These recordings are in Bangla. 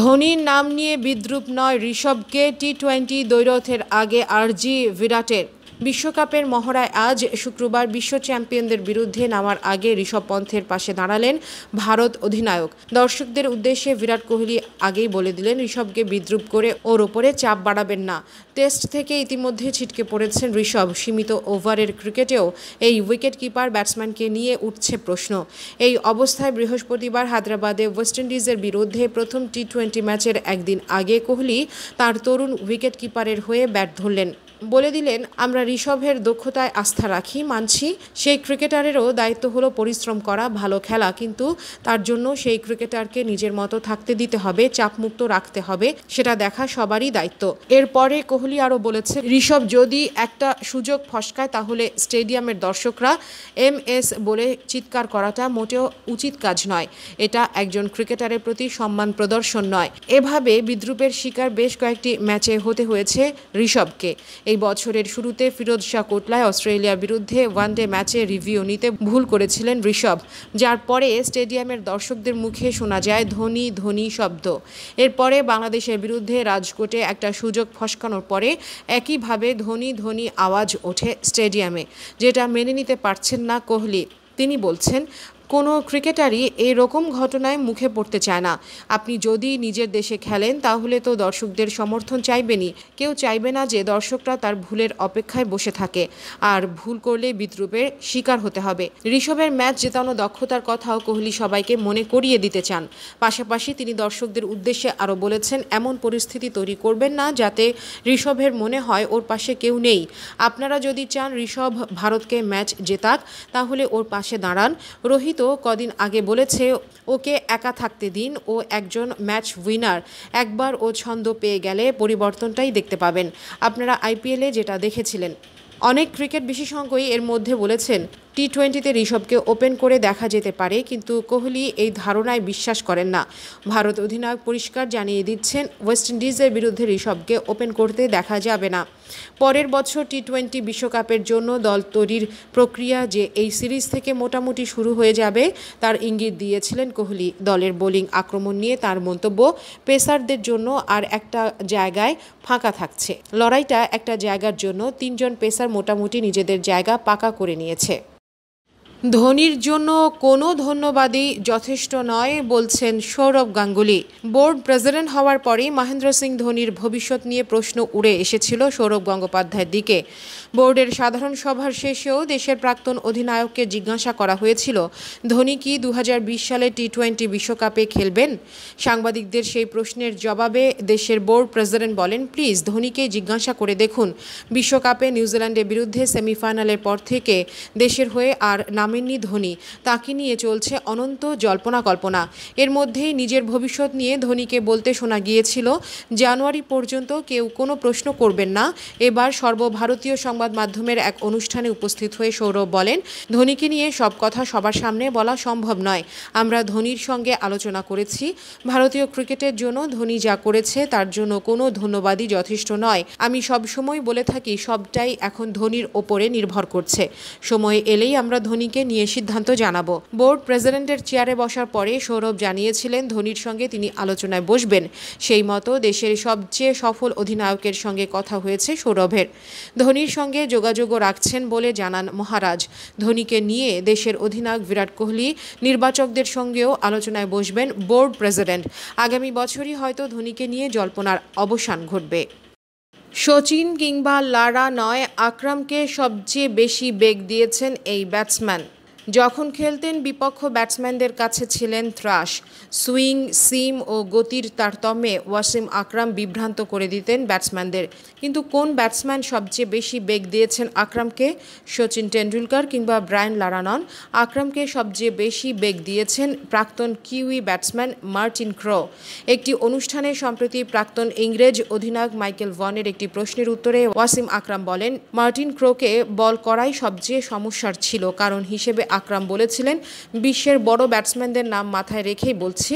ধোনির নাম নিয়ে বিদ্রুপ নয় ঋষভকে টি টোয়েন্টি দ্বৈরথের আগে আরজি বিরাটের বিশ্বকাপের মহড়ায় আজ শুক্রবার বিশ্ব চ্যাম্পিয়নদের বিরুদ্ধে নামার আগে ঋষভ পন্থের পাশে দাঁড়ালেন ভারত অধিনায়ক দর্শকদের উদ্দেশ্যে বিরাট কোহলি আগেই বলে দিলেন ঋষভকে বিদ্রুপ করে ওর ওপরে চাপ বাড়াবেন না টেস্ট থেকে ইতিমধ্যে ছিটকে পড়েছেন ঋষভ সীমিত ওভারের ক্রিকেটেও এই উইকেট কিপার ব্যাটসম্যানকে নিয়ে উঠছে প্রশ্ন এই অবস্থায় বৃহস্পতিবার হায়দ্রাবাদে ওয়েস্ট ইন্ডিজের বিরুদ্ধে প্রথম টি টোয়েন্টি ম্যাচের একদিন আগে কোহলি তার তরুণ উইকেট কিপারের হয়ে ব্যাট ধরলেন বলে দিলেন আমরা ঋষভের দক্ষতায় আস্থা রাখি মানছি সেই ক্রিকেটারেরও দায়িত্ব হলো পরিশ্রম করা ভালো খেলা কিন্তু তার জন্য সেই ক্রিকেটারকে নিজের মতো থাকতে দিতে হবে চাপমুক্ত রাখতে হবে সেটা দেখা সবারই দায়িত্ব এরপরে কোহলি আরও বলেছে ঋষভ যদি একটা সুযোগ ফসকায় তাহলে স্টেডিয়ামের দর্শকরা এম এস বলে চিৎকার করাটা মোটেও উচিত কাজ নয় এটা একজন ক্রিকেটারের প্রতি সম্মান প্রদর্শন নয় এভাবে বিদ্রুপের শিকার বেশ কয়েকটি ম্যাচে হতে হয়েছে ঋষভকে এই বছরের শুরুতে ফিরোজ শাহ কোটলায় অস্ট্রেলিয়ার বিরুদ্ধে ওয়ানডে ম্যাচে রিভিউ নিতে ভুল করেছিলেন ঋষভ যার পরে স্টেডিয়ামের দর্শকদের মুখে শোনা যায় ধনী ধ্বনি শব্দ এরপরে বাংলাদেশের বিরুদ্ধে রাজকোটে একটা সুযোগ ফসকানোর পরে একইভাবে ধনী ধ্বনি আওয়াজ ওঠে স্টেডিয়ামে যেটা মেনে নিতে পারছেন না কোহলি তিনি বলছেন কোনো ক্রিকেটারই এই রকম ঘটনায় মুখে পড়তে চায় না আপনি যদি নিজের দেশে খেলেন তাহলে তো দর্শকদের সমর্থন চাইবেনই কেউ চাইবে না যে দর্শকরা তার ভুলের অপেক্ষায় বসে থাকে আর ভুল করলে বিদ্রুপের শিকার হতে হবে ঋষভের ম্যাচ জেতানো দক্ষতার কথাও কোহলি সবাইকে মনে করিয়ে দিতে চান পাশাপাশি তিনি দর্শকদের উদ্দেশ্যে আরও বলেছেন এমন পরিস্থিতি তৈরি করবেন না যাতে ঋষভের মনে হয় ওর পাশে কেউ নেই আপনারা যদি চান ঋষভ ভারতকে ম্যাচ জেতাক তাহলে ওর পাশে দাঁড়ান রোহিত তো কদিন আগে বলেছে ওকে একা থাকতে দিন ও একজন ম্যাচ উইনার একবার ও ছন্দ পেয়ে গেলে পরিবর্তনটাই দেখতে পাবেন আপনারা আইপিএলে যেটা দেখেছিলেন অনেক ক্রিকেট বিশেষজ্ঞই এর মধ্যে বলেছেন টি টোয়েন্টিতে ঋষভকে ওপেন করে দেখা যেতে পারে কিন্তু কোহলি এই ধারণায় বিশ্বাস করেন না ভারত অধিনায়ক পরিষ্কার জানিয়ে দিচ্ছেন ওয়েস্ট ইন্ডিজের বিরুদ্ধে ঋষভকে ওপেন করতে দেখা যাবে না পরের বছর টি টোয়েন্টি বিশ্বকাপের জন্য দল তৈরির প্রক্রিয়া যে এই সিরিজ থেকে মোটামুটি শুরু হয়ে যাবে তার ইঙ্গিত দিয়েছিলেন কোহলি দলের বোলিং আক্রমণ নিয়ে তার মন্তব্য পেসারদের জন্য আর একটা জায়গায় ফাঁকা থাকছে লড়াইটা একটা জায়গার জন্য তিনজন পেসার মোটামুটি নিজেদের জায়গা পাকা করে নিয়েছে ধোনির জন্য কোনো ধন্যবাদই যথেষ্ট নয় বলছেন সৌরভ গাঙ্গুলি বোর্ড প্রেসিডেন্ট হওয়ার পরেই মহেন্দ্র সিং ধোনির ভবিষ্যৎ নিয়ে প্রশ্ন উড়ে এসেছিল সৌরভ গঙ্গোপাধ্যায়ের দিকে বোর্ডের সাধারণ সভার শেষেও দেশের প্রাক্তন অধিনায়ককে জিজ্ঞাসা করা হয়েছিল ধোনি কি দু সালে টি টোয়েন্টি বিশ্বকাপে খেলবেন সাংবাদিকদের সেই প্রশ্নের জবাবে দেশের বোর্ড প্রেসিডেন্ট বলেন প্লিজ ধোনিকে জিজ্ঞাসা করে দেখুন বিশ্বকাপে নিউজিল্যান্ডের বিরুদ্ধে সেমিফাইনালের পর থেকে দেশের হয়ে আর নামেননি ধোনি তাকে নিয়ে চলছে অনন্ত জল্পনা কল্পনা এর মধ্যেই নিজের ভবিষ্যৎ নিয়ে ধোনিকে বলতে শোনা গিয়েছিল জানুয়ারি পর্যন্ত কেউ কোনো প্রশ্ন করবেন না এবার সর্বভারতীয় সংবাদ মাধ্যমের এক অনুষ্ঠানে উপস্থিত হয়ে সৌরভ বলেন ধোনিকে নিয়ে সব কথা সবার সামনে বলা সম্ভব নয় আমরা ধোনির সঙ্গে আলোচনা করেছি ভারতীয় ক্রিকেটের জন্য ধোনি যা করেছে তার জন্য কোনো ধন্যবাদই যথেষ্ট নয় আমি সবসময় বলে থাকি সবটাই এখন ধোনির ওপরে নির্ভর করছে সময় এলেই আমরা ধোনিকে ধোনিকে নিয়ে সিদ্ধান্ত জানাবো বোর্ড প্রেসিডেন্টের চেয়ারে বসার পরে সৌরভ জানিয়েছিলেন ধোনির সঙ্গে তিনি আলোচনায় বসবেন সেই মতো দেশের সবচেয়ে সফল অধিনায়কের সঙ্গে কথা হয়েছে সৌরভের ধোনির সঙ্গে যোগাযোগও রাখছেন বলে জানান মহারাজ ধোনিকে নিয়ে দেশের অধিনায়ক বিরাট কোহলি নির্বাচকদের সঙ্গেও আলোচনায় বসবেন বোর্ড প্রেসিডেন্ট আগামী বছরই হয়তো ধোনিকে নিয়ে জল্পনার অবসান ঘটবে সচিন কিংবা লারা নয় আকরামকে সবচেয়ে বেশি বেগ দিয়েছেন এই ব্যাটসম্যান যখন খেলতেন বিপক্ষ ব্যাটসম্যানদের কাছে ছিলেন থ্রাশ সুইং সিম ও গতির তারতম্যে ওয়াসিম আকরাম বিভ্রান্ত করে দিতেন ব্যাটসম্যানদের কিন্তু কোন ব্যাটসম্যান সবচেয়ে বেশি বেগ দিয়েছেন আকরামকে সচিন টেন্ডুলকার কিংবা ব্রায়ান লারানন আকরামকে সবচেয়ে বেশি বেগ দিয়েছেন প্রাক্তন কিউই ব্যাটসম্যান মার্টিন ক্রো একটি অনুষ্ঠানে সম্প্রতি প্রাক্তন ইংরেজ অধিনায়ক মাইকেল ওয়ানের একটি প্রশ্নের উত্তরে ওয়াসিম আকরাম বলেন মার্টিন ক্রোকে বল করাই সবচেয়ে সমস্যার ছিল কারণ হিসেবে আকরাম বলেছিলেন বিশ্বের বড় ব্যাটসম্যানদের নাম মাথায় রেখেই বলছি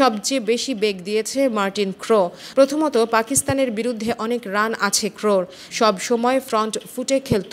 সবচেয়ে বেশি বেগ দিয়েছে মার্টিন ক্রো প্রথমত পাকিস্তানের বিরুদ্ধে অনেক রান আছে ক্রোর সব সময় ফ্রন্ট ফুটে খেলত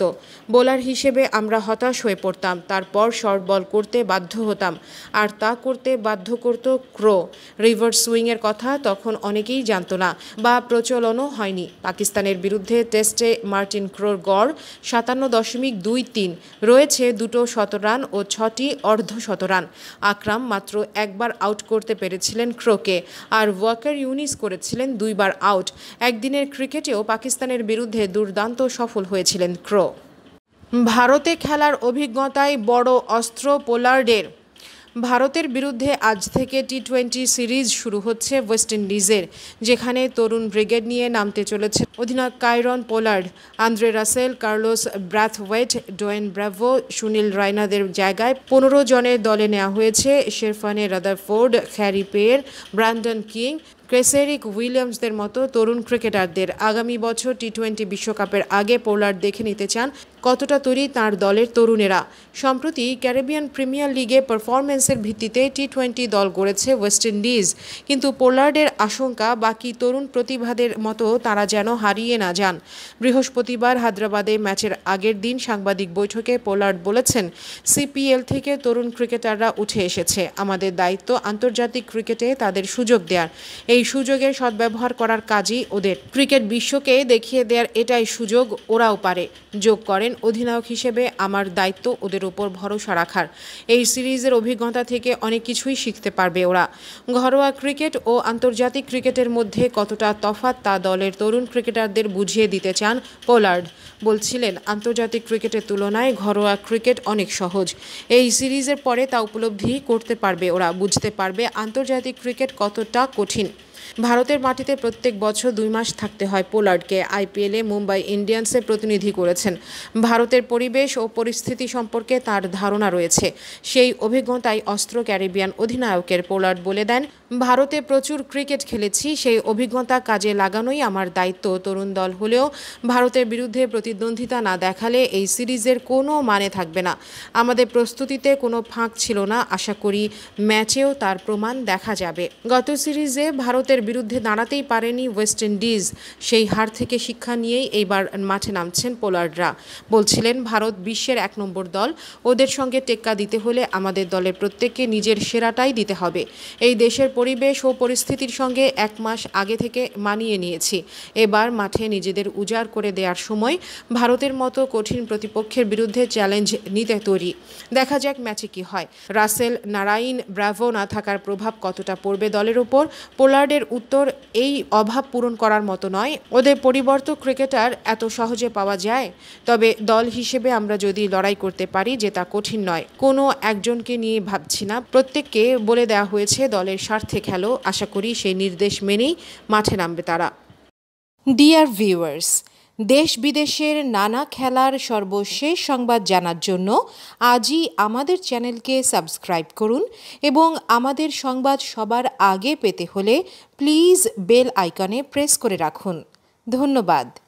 বোলার হিসেবে আমরা হতাশ হয়ে পড়তাম তারপর শর্ট বল করতে বাধ্য হতাম আর তা করতে বাধ্য করত ক্রো রিভার্স সুইংয়ের কথা তখন অনেকেই জানত না বা প্রচলনও হয়নি পাকিস্তানের বিরুদ্ধে টেস্টে মার্টিন ক্রোর গড় সাতান্ন দশমিক দুই তিন রয়েছে দুটো শত রান ও ছটি অর্ধশতরান আকরাম মাত্র একবার আউট করতে পেরেছিলেন ক্রোকে আর ওয়াকার ইউনিস করেছিলেন দুইবার আউট একদিনের ক্রিকেটেও পাকিস্তানের বিরুদ্ধে দুর্দান্ত সফল হয়েছিলেন ক্রো ভারতে খেলার অভিজ্ঞতায় বড় অস্ত্র পোলার্ডের ভারতের বিরুদ্ধে আজ থেকে টি টোয়েন্টি সিরিজ শুরু হচ্ছে ওয়েস্ট ইন্ডিজের যেখানে তরুণ ব্রিগেড নিয়ে নামতে চলেছে অধিনায়ক Kieron Pollard Andre Russell Carlos Brathwaite Dwayne Bravo Sunil রায়নাদের জায়গায় পনেরো জনের দলে নেওয়া হয়েছে Sherfane Rutherford Khary Pierre Brandon King Kesrick উইলিয়ামসদের মতো তরুণ ক্রিকেটারদের আগামী বছর টি টোয়েন্টি বিশ্বকাপের আগে পোলার্ড দেখে নিতে চান কতটা তৈরি তার দলের তরুণেরা সম্প্রতি ক্যারিবিয়ান প্রিমিয়ার লিগে পারফরমেন্সের ভিত্তিতে টি টোয়েন্টি দল গড়েছে ওয়েস্ট ইন্ডিজ কিন্তু পোলার্ডের আশঙ্কা বাকি তরুণ প্রতিভাদের মতো তারা যেন হারিয়ে না যান বৃহস্পতিবার হায়দ্রাবাদে ম্যাচের আগের দিন সাংবাদিক বৈঠকে পোলার্ড বলেছেন সিপিএল থেকে তরুণ ক্রিকেটাররা উঠে এসেছে আমাদের দায়িত্ব আন্তর্জাতিক ক্রিকেটে তাদের সুযোগ দেওয়ার এই এই সুযোগের সদ্ব্যবহার করার কাজই ওদের ক্রিকেট বিশ্বকে দেখিয়ে দেওয়ার এটাই সুযোগ ওরাও পারে যোগ করেন অধিনায়ক হিসেবে আমার দায়িত্ব ওদের ওপর ভরসা রাখার এই সিরিজের অভিজ্ঞতা থেকে অনেক কিছুই শিখতে পারবে ওরা ঘরোয়া ক্রিকেট ও আন্তর্জাতিক ক্রিকেটের মধ্যে কতটা তফাত তা দলের তরুণ ক্রিকেটারদের বুঝিয়ে দিতে চান পোলার্ড বলছিলেন আন্তর্জাতিক ক্রিকেটের তুলনায় ঘরোয়া ক্রিকেট অনেক সহজ এই সিরিজের পরে তা উপলব্ধি করতে পারবে ওরা বুঝতে পারবে আন্তর্জাতিক ক্রিকেট কতটা কঠিন ভারতের মাটিতে প্রত্যেক বছর দুই মাস থাকতে হয় পোলার্ডকে আইপিএলে মুম্বাই ইন্ডিয়ান্সে প্রতিনিধি করেছেন ভারতের পরিবেশ ও পরিস্থিতি সম্পর্কে তার ধারণা রয়েছে সেই অভিজ্ঞতাই অস্ত্র ক্যারিবিয়ান অধিনায়কের পোলার্ড বলে দেন ভারতে প্রচুর ক্রিকেট খেলেছি সেই অভিজ্ঞতা কাজে লাগানোই আমার দায়িত্ব তরুণ দল হলেও ভারতের বিরুদ্ধে প্রতিদ্বন্দ্বিতা না দেখালে এই সিরিজের কোনো মানে থাকবে না আমাদের প্রস্তুতিতে কোনো ফাঁক ছিল না আশা করি ম্যাচেও তার প্রমাণ দেখা যাবে গত সিরিজে ভারত ভারতের বিরুদ্ধে দাঁড়াতেই পারেনি ওয়েস্ট ইন্ডিজ সেই হার থেকে শিক্ষা নিয়েই এইবার মাঠে নামছেন পোলার্ডরা বলছিলেন ভারত বিশ্বের এক নম্বর দল ওদের সঙ্গে টেক্কা দিতে হলে আমাদের দলের প্রত্যেককে নিজের সেরাটাই দিতে হবে এই দেশের পরিবেশ ও পরিস্থিতির সঙ্গে এক মাস আগে থেকে মানিয়ে নিয়েছি এবার মাঠে নিজেদের উজাড় করে দেওয়ার সময় ভারতের মতো কঠিন প্রতিপক্ষের বিরুদ্ধে চ্যালেঞ্জ নিতে তৈরি দেখা যাক ম্যাচে কি হয় রাসেল নারায়ণ ব্রাভো না থাকার প্রভাব কতটা পড়বে দলের ওপর পোলার্ডের প্রশ্নের উত্তর এই অভাব পূরণ করার মতো নয় ওদের পরিবর্তক ক্রিকেটার এত সহজে পাওয়া যায় তবে দল হিসেবে আমরা যদি লড়াই করতে পারি যে তা কঠিন নয় কোনো একজনকে নিয়ে ভাবছি না প্রত্যেককে বলে দেওয়া হয়েছে দলের স্বার্থে খেলো আশা করি সেই নির্দেশ মেনেই মাঠে নামবে তারা ডিয়ার ভিউয়ার্স দেশ বিদেশের নানা খেলার সর্বশেষ সংবাদ জানার জন্য আজই আমাদের চ্যানেলকে সাবস্ক্রাইব করুন এবং আমাদের সংবাদ সবার আগে পেতে হলে প্লিজ বেল আইকনে প্রেস করে রাখুন ধন্যবাদ